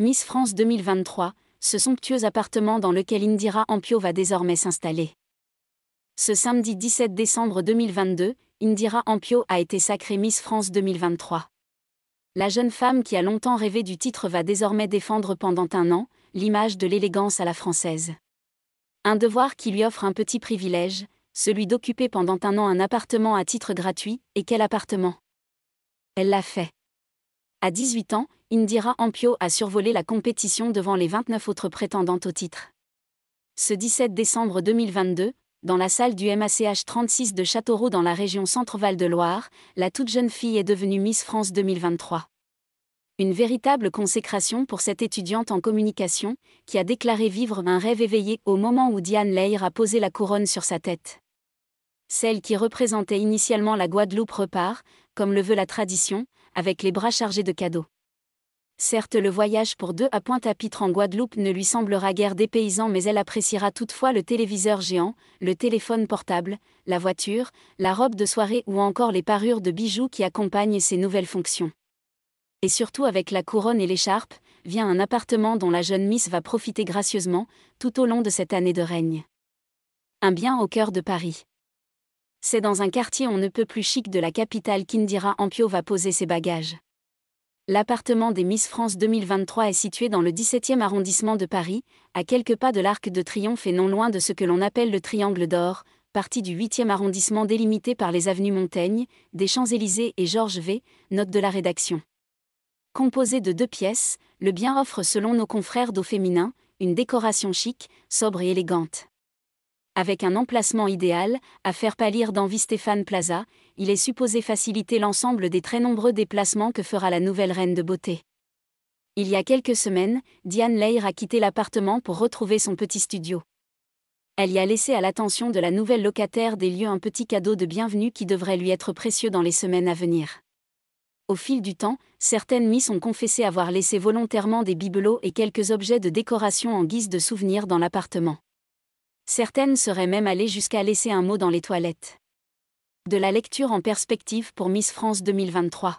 Miss France 2023, ce somptueux appartement dans lequel Indira Ampio va désormais s'installer. Ce samedi 17 décembre 2022, Indira Ampio a été sacrée Miss France 2023. La jeune femme qui a longtemps rêvé du titre va désormais défendre pendant un an l'image de l'élégance à la française. Un devoir qui lui offre un petit privilège, celui d'occuper pendant un an un appartement à titre gratuit, et quel appartement Elle l'a fait. À 18 ans, Indira Ampio a survolé la compétition devant les 29 autres prétendantes au titre. Ce 17 décembre 2022, dans la salle du MACH 36 de Châteauroux dans la région Centre-Val de Loire, la toute jeune fille est devenue Miss France 2023. Une véritable consécration pour cette étudiante en communication, qui a déclaré vivre un rêve éveillé au moment où Diane Leir a posé la couronne sur sa tête. Celle qui représentait initialement la Guadeloupe repart, comme le veut la tradition, avec les bras chargés de cadeaux. Certes, le voyage pour deux à Pointe-à-Pitre en Guadeloupe ne lui semblera guère dépaysant, mais elle appréciera toutefois le téléviseur géant, le téléphone portable, la voiture, la robe de soirée ou encore les parures de bijoux qui accompagnent ses nouvelles fonctions. Et surtout avec la couronne et l'écharpe, vient un appartement dont la jeune Miss va profiter gracieusement tout au long de cette année de règne. Un bien au cœur de Paris. C'est dans un quartier on ne peut plus chic de la capitale qu'Indira Ampio va poser ses bagages. L'appartement des Miss France 2023 est situé dans le 17e arrondissement de Paris, à quelques pas de l'Arc de Triomphe et non loin de ce que l'on appelle le Triangle d'Or, partie du 8e arrondissement délimité par les avenues Montaigne, des Champs-Élysées et Georges V, note de la rédaction. Composé de deux pièces, le bien offre selon nos confrères d'eau féminin, une décoration chic, sobre et élégante. Avec un emplacement idéal, à faire pâlir d'envie Stéphane Plaza, il est supposé faciliter l'ensemble des très nombreux déplacements que fera la nouvelle reine de beauté. Il y a quelques semaines, Diane Leir a quitté l'appartement pour retrouver son petit studio. Elle y a laissé à l'attention de la nouvelle locataire des lieux un petit cadeau de bienvenue qui devrait lui être précieux dans les semaines à venir. Au fil du temps, certaines Miss ont confessé avoir laissé volontairement des bibelots et quelques objets de décoration en guise de souvenirs dans l'appartement. Certaines seraient même allées jusqu'à laisser un mot dans les toilettes. De la lecture en perspective pour Miss France 2023.